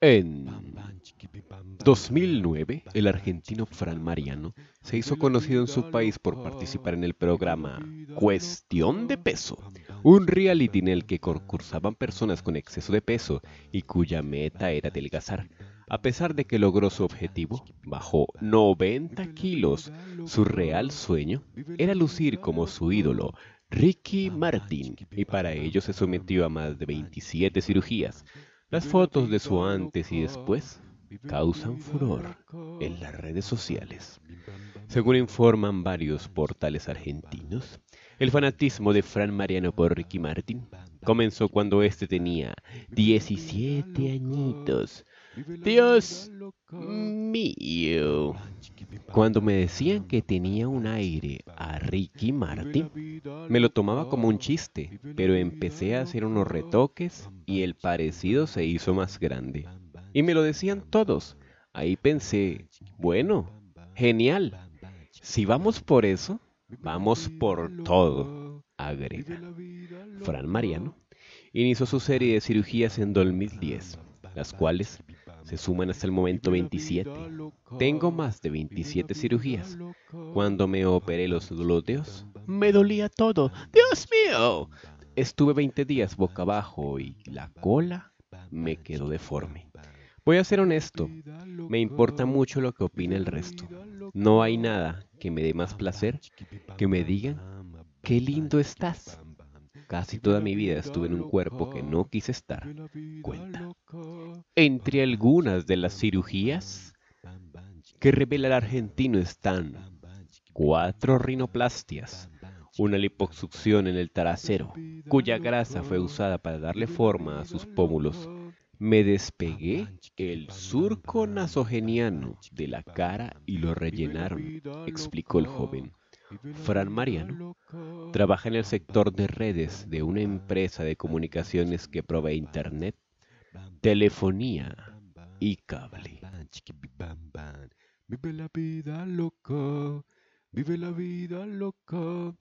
En 2009, el argentino Fran Mariano se hizo conocido en su país por participar en el programa Cuestión de Peso, un reality en el que concursaban personas con exceso de peso y cuya meta era adelgazar. A pesar de que logró su objetivo, bajó 90 kilos. Su real sueño era lucir como su ídolo, Ricky Martin, y para ello se sometió a más de 27 cirugías. Las fotos de su antes y después causan furor en las redes sociales. Según informan varios portales argentinos, el fanatismo de Fran Mariano por Ricky Martin comenzó cuando este tenía 17 añitos. Dios mío. Cuando me decían que tenía un aire a Ricky Martin, me lo tomaba como un chiste, pero empecé a hacer unos retoques y el parecido se hizo más grande. Y me lo decían todos. Ahí pensé, bueno, genial. Si vamos por eso, vamos por todo, agrega. Fran Mariano inició su serie de cirugías en 2010, las cuales se suman hasta el momento 27. Tengo más de 27 cirugías. Cuando me operé los glúteos, me dolía todo. ¡Dios mío! Estuve 20 días boca abajo y la cola me quedó deforme. Voy a ser honesto, me importa mucho lo que opine el resto. No hay nada que me dé más placer que me digan, qué lindo estás casi toda mi vida estuve en un cuerpo que no quise estar, cuenta. Entre algunas de las cirugías que revela el argentino están cuatro rinoplastias, una liposucción en el taracero, cuya grasa fue usada para darle forma a sus pómulos. Me despegué el surco nasogeniano de la cara y lo rellenaron, explicó el joven. Fran Mariano Trabaja en el sector de redes de una empresa de comunicaciones que provee Internet, telefonía y cable. Vive la vida vive la vida